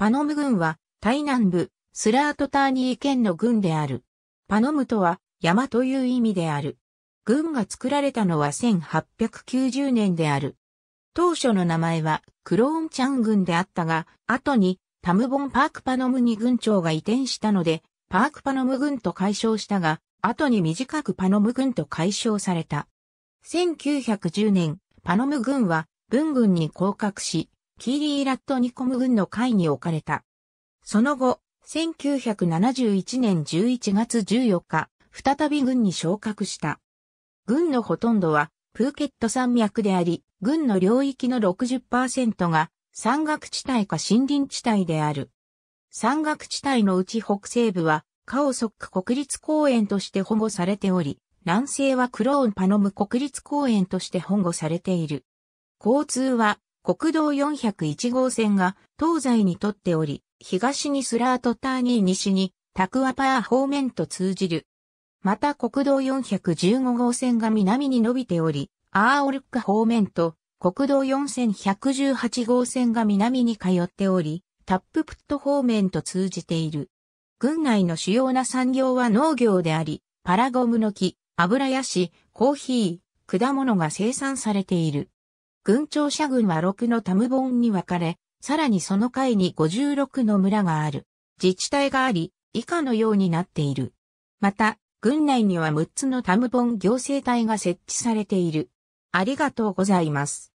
パノム軍は、タイ南部、スラートターニー県の軍である。パノムとは、山という意味である。軍が作られたのは1890年である。当初の名前は、クローンチャン軍であったが、後に、タムボンパークパノムに軍長が移転したので、パークパノム軍と解消したが、後に短くパノム軍と解消された。1910年、パノム軍は、文軍に降格し、キーリー・ラットニコム軍の会に置かれた。その後、1971年11月14日、再び軍に昇格した。軍のほとんどは、プーケット山脈であり、軍の領域の60%が山岳地帯か森林地帯である。山岳地帯のうち北西部はカオソック国立公園として保護されており、南西はクローンパノム国立公園として保護されている。交通は国道401号線が東西にとっており、東にスラートターニー西にタクアパー方面と通じる。また国道415号線が南に伸びており、アーオルッカ方面と国道4118号線が南に通っており、タッププット方面と通じている。郡内の主要な産業は農業であり、パラゴムの木、油やし、コーヒー、果物が生産されている。軍庁舎群は6のタムボンに分かれ、さらにその階に56の村がある。自治体があり、以下のようになっている。また、軍内には6つのタムボン行政体が設置されている。ありがとうございます。